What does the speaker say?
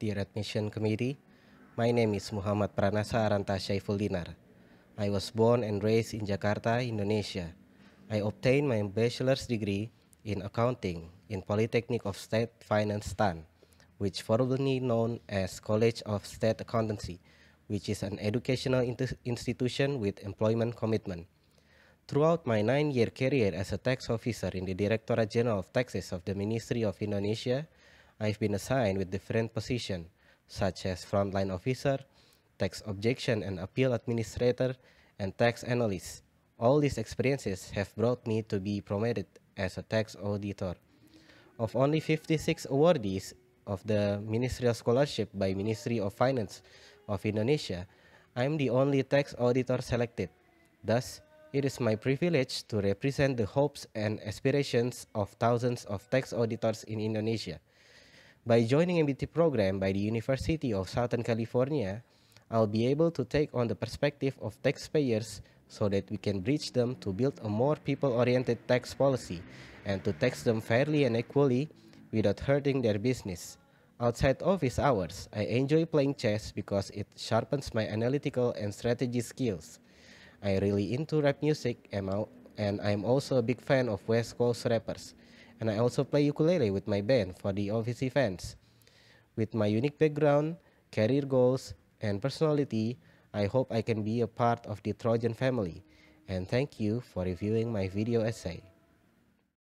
Dear Admission Committee, my name is Muhammad Pranasa Aranta Syaiful Dinar. I was born and raised in Jakarta, Indonesia. I obtained my bachelor's degree in accounting in Polytechnic of State Finance Tan, which formerly known as College of State Accountancy, which is an educational institution with employment commitment. Throughout my nine-year career as a tax officer in the Directorate General of Taxes of the Ministry of Indonesia, I've been assigned with different positions, such as frontline officer, tax objection and appeal administrator, and tax analyst. All these experiences have brought me to be promoted as a tax auditor. Of only 56 awardees of the Ministerial Scholarship by Ministry of Finance of Indonesia, I am the only tax auditor selected. Thus, it is my privilege to represent the hopes and aspirations of thousands of tax auditors in Indonesia. By joining MBT program by the University of Southern California, I'll be able to take on the perspective of taxpayers so that we can reach them to build a more people-oriented tax policy and to tax them fairly and equally without hurting their business. Outside office hours, I enjoy playing chess because it sharpens my analytical and strategy skills. I really into rap music and I'm also a big fan of West Coast rappers. And I also play ukulele with my band for the office events. With my unique background, career goals, and personality, I hope I can be a part of the Trojan family. And thank you for reviewing my video essay.